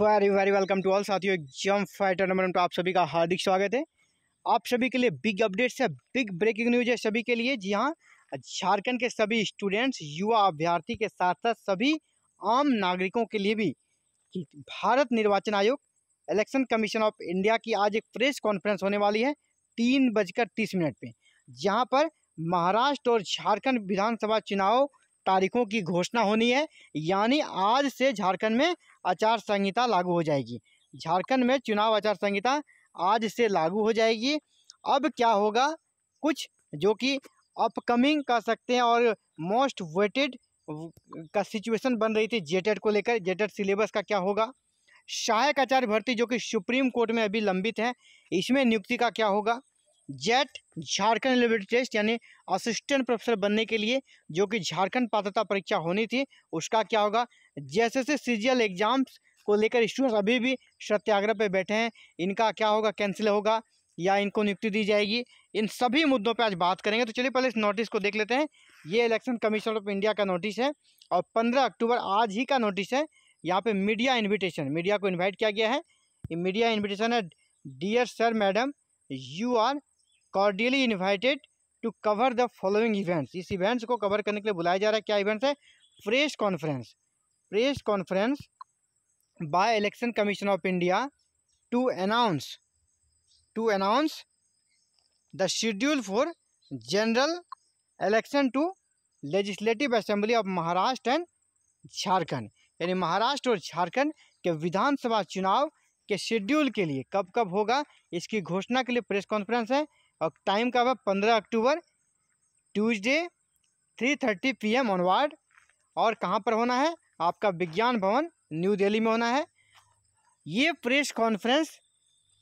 very very welcome to all साथियों जम fighter number two आप सभी का हार्दिक स्वागत है आप सभी के लिए बिग अपडेट्स है बिग ब्रेकिंग न्यूज है सभी के लिए जी हाँ झारखंड के सभी स्टूडेंट्स युवा अभ्यर्थी के साथ साथ सभी आम नागरिकों के लिए भी भारत निर्वाचन आयोग इलेक्शन कमीशन ऑफ इंडिया की आज एक प्रेस कॉन्फ्रेंस होने वाली है तीन बजकर तीस मिनट पर जहाँ पर महाराष्ट्र और झारखंड विधानसभा चुनाव तारीखों की घोषणा होनी है यानी आज से झारखंड में आचार संहिता लागू हो जाएगी झारखंड में चुनाव आचार संहिता आज से लागू हो जाएगी अब क्या होगा कुछ जो कि अपकमिंग कह सकते हैं और मोस्ट वेटेड का सिचुएशन बन रही थी जेटेड को लेकर जेटेड सिलेबस का क्या होगा सहायक आचार्य भर्ती जो कि सुप्रीम कोर्ट में अभी लंबित है इसमें नियुक्ति का क्या होगा जेट झारखंड एलिवेटेड टेस्ट यानी असिस्टेंट प्रोफेसर बनने के लिए जो कि झारखंड पात्रता परीक्षा होनी थी उसका क्या होगा जैसे से सीजीएल एग्जाम्स को लेकर स्टूडेंट्स अभी भी सत्याग्रह पे बैठे हैं इनका क्या होगा कैंसिल होगा या इनको नियुक्ति दी जाएगी इन सभी मुद्दों पर आज बात करेंगे तो चलिए पहले इस नोटिस को देख लेते हैं ये इलेक्शन कमीशन ऑफ इंडिया का नोटिस है और पंद्रह अक्टूबर आज ही का नोटिस है यहाँ पे मीडिया इन्विटेशन मीडिया को इन्वाइट किया गया है मीडिया इन्विटेशन है dear sir madam you are cordially invited to cover the following events इस इवेंट्स को कवर करने के लिए बुलाया जा रहा है क्या इवेंट्स है press conference press conference by election commission of India to announce to announce the schedule for general election to legislative assembly of Maharashtra and Jharkhand यानी महाराष्ट्र और झारखंड के विधानसभा चुनाव के शेड्यूल के लिए कब कब होगा इसकी घोषणा के लिए प्रेस कॉन्फ्रेंस है और टाइम कब है पंद्रह October Tuesday three thirty P M onward और कहाँ पर होना है आपका विज्ञान भवन न्यू दिल्ली में होना है ये प्रेस कॉन्फ्रेंस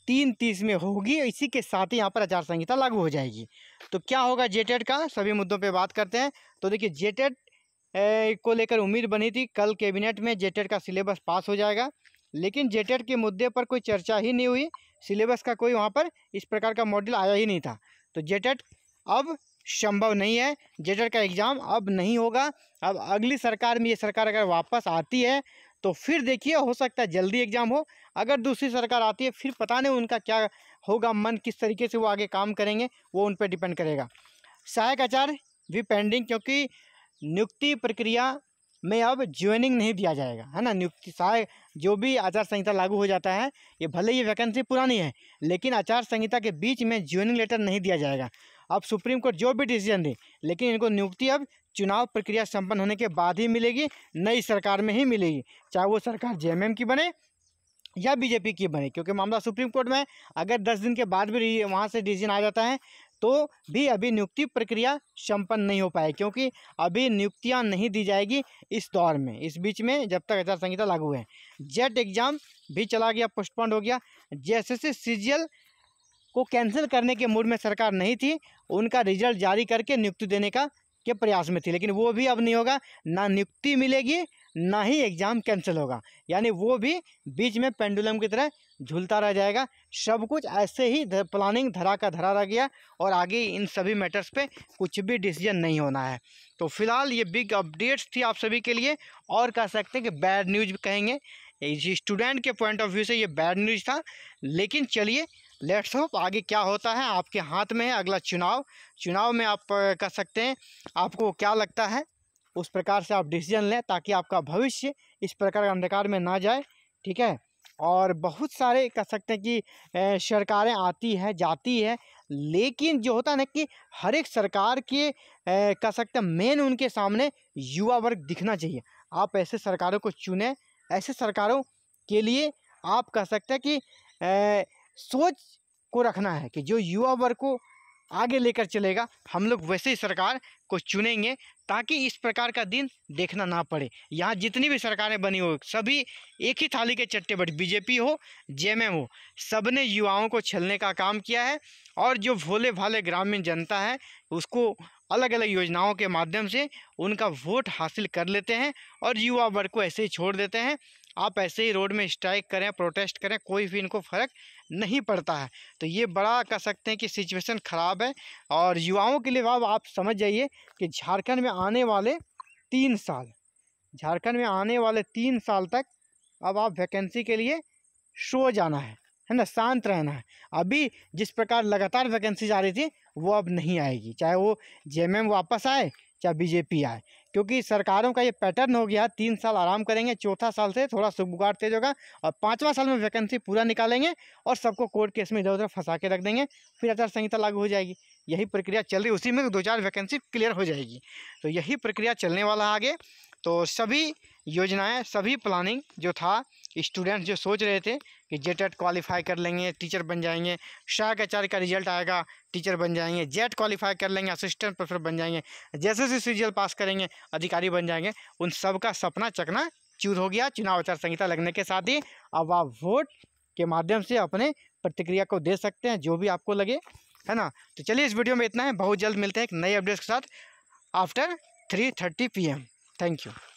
तीन तीस में होगी इसी के साथ ही यहाँ पर आचार संहिता लागू हो जाएगी तो क्या होगा जेटेड e का सभी मुद्दों पे बात करते हैं तो देखिए जेटेड e को लेकर उम्मीद बनी थी कल कैबिनेट में जेटेड e का सिलेबस पास हो जाएगा लेकिन जेटेड के मुद्दे पर कोई चर्चा ही नहीं हुई सिलेबस का कोई वहाँ पर इस प्रकार का मॉडल आया ही नहीं था तो जेटेट अब संभव नहीं है जेटेट का एग्ज़ाम अब नहीं होगा अब अगली सरकार में ये सरकार अगर वापस आती है तो फिर देखिए हो सकता है जल्दी एग्ज़ाम हो अगर दूसरी सरकार आती है फिर पता नहीं उनका क्या होगा मन किस तरीके से वो आगे काम करेंगे वो उन पर डिपेंड करेगा सहायक आचार्य भी पेंडिंग क्योंकि नियुक्ति प्रक्रिया में अब ज्वाइनिंग नहीं दिया जाएगा है ना नियुक्ति सहायक जो भी आचार संहिता लागू हो जाता है ये भले ही वैकेंसी पुरानी है लेकिन आचार संहिता के बीच में ज्वाइनिंग लेटर नहीं दिया जाएगा अब सुप्रीम कोर्ट जो भी डिसीजन दे लेकिन इनको नियुक्ति अब चुनाव प्रक्रिया संपन्न होने के बाद ही मिलेगी नई सरकार में ही मिलेगी चाहे वो सरकार जे की बने या बीजेपी की बने क्योंकि मामला सुप्रीम कोर्ट में अगर दस दिन के बाद भी वहाँ से डिसीजन आ जाता है तो भी अभी नियुक्ति प्रक्रिया संपन्न नहीं हो पाए क्योंकि अभी नियुक्तियां नहीं दी जाएगी इस दौर में इस बीच में जब तक आचार संहिता लागू है जेट एग्ज़ाम भी चला गया पोस्टपोन हो गया जैसे से सीजीएल को कैंसिल करने के मूड में सरकार नहीं थी उनका रिजल्ट जारी करके नियुक्ति देने का के प्रयास में थी लेकिन वो भी अब नहीं होगा ना नियुक्ति मिलेगी ना ही एग्ज़ाम कैंसिल होगा यानी वो भी बीच में पेंडुलम की तरह झूलता रह जाएगा सब कुछ ऐसे ही धर, प्लानिंग धरा का धरा रह गया और आगे इन सभी मैटर्स पे कुछ भी डिसीजन नहीं होना है तो फिलहाल ये बिग अपडेट्स थी आप सभी के लिए और कह सकते हैं कि बैड न्यूज कहेंगे स्टूडेंट के पॉइंट ऑफ व्यू से ये बैड न्यूज था लेकिन चलिए लेट्स होप आगे क्या होता है आपके हाथ में है अगला चुनाव चुनाव में आप कह सकते हैं आपको क्या लगता है उस प्रकार से आप डिसीजन लें ताकि आपका भविष्य इस प्रकार के अंधकार में ना जाए ठीक है और बहुत सारे कह सकते हैं कि सरकारें आती हैं जाती है लेकिन जो होता है ना कि हर एक सरकार के कह सकते हैं मेन उनके सामने युवा वर्ग दिखना चाहिए आप ऐसे सरकारों को चुने ऐसे सरकारों के लिए आप कह सकते हैं कि ए, सोच को रखना है कि जो युवा वर्ग को आगे लेकर चलेगा हम लोग वैसे ही सरकार को चुनेंगे ताकि इस प्रकार का दिन देखना ना पड़े यहाँ जितनी भी सरकारें बनी हो सभी एक ही थाली के चट्टे बट बीजेपी हो जेएमएम हो सब ने युवाओं को छलने का काम किया है और जो भोले भाले ग्रामीण जनता है उसको अलग अलग योजनाओं के माध्यम से उनका वोट हासिल कर लेते हैं और युवा वर्ग को ऐसे ही छोड़ देते हैं आप ऐसे ही रोड में स्ट्राइक करें प्रोटेस्ट करें कोई भी इनको फ़र्क नहीं पड़ता है तो ये बड़ा कह सकते हैं कि सिचुएशन ख़राब है और युवाओं के लिए आप समझ जाइए कि झारखंड में आने वाले तीन साल झारखंड में आने वाले तीन साल तक अब आप वैकेंसी के लिए शो जाना है है ना शांत रहना है अभी जिस प्रकार लगातार वैकेंसी जा रही थी वो अब नहीं आएगी चाहे वो जे वापस आए चाहे बीजेपी आए क्योंकि सरकारों का ये पैटर्न हो गया तीन साल आराम करेंगे चौथा साल से थोड़ा सुबुगार तेज होगा और पाँचवा साल में वैकेंसी पूरा निकालेंगे और सबको कोर्ट केस में इधर उधर फंसा के रख देंगे फिर आचार संहिता लागू हो जाएगी यही प्रक्रिया चल रही उसी में दो चार वैकेंसी क्लियर हो जाएगी तो यही प्रक्रिया चलने वाला आगे तो सभी योजनाएँ सभी प्लानिंग जो था स्टूडेंट्स जो सोच रहे थे कि एट क्वालिफाई कर लेंगे टीचर बन जाएंगे शाह आचार्य का रिजल्ट आएगा टीचर बन जाएंगे जेट क्वालिफाई कर लेंगे असिस्टेंट प्रोफेसर बन जाएंगे जैसे जैसे रिजल्ट पास करेंगे अधिकारी बन जाएंगे उन सब का सपना चकना चूर हो गया चुनाव आचार संहिता लगने के साथ ही अब आप वोट के माध्यम से अपने प्रतिक्रिया को दे सकते हैं जो भी आपको लगे है ना तो चलिए इस वीडियो में इतना है बहुत जल्द मिलते हैं एक नए अपडेट्स के साथ after three thirty P thank you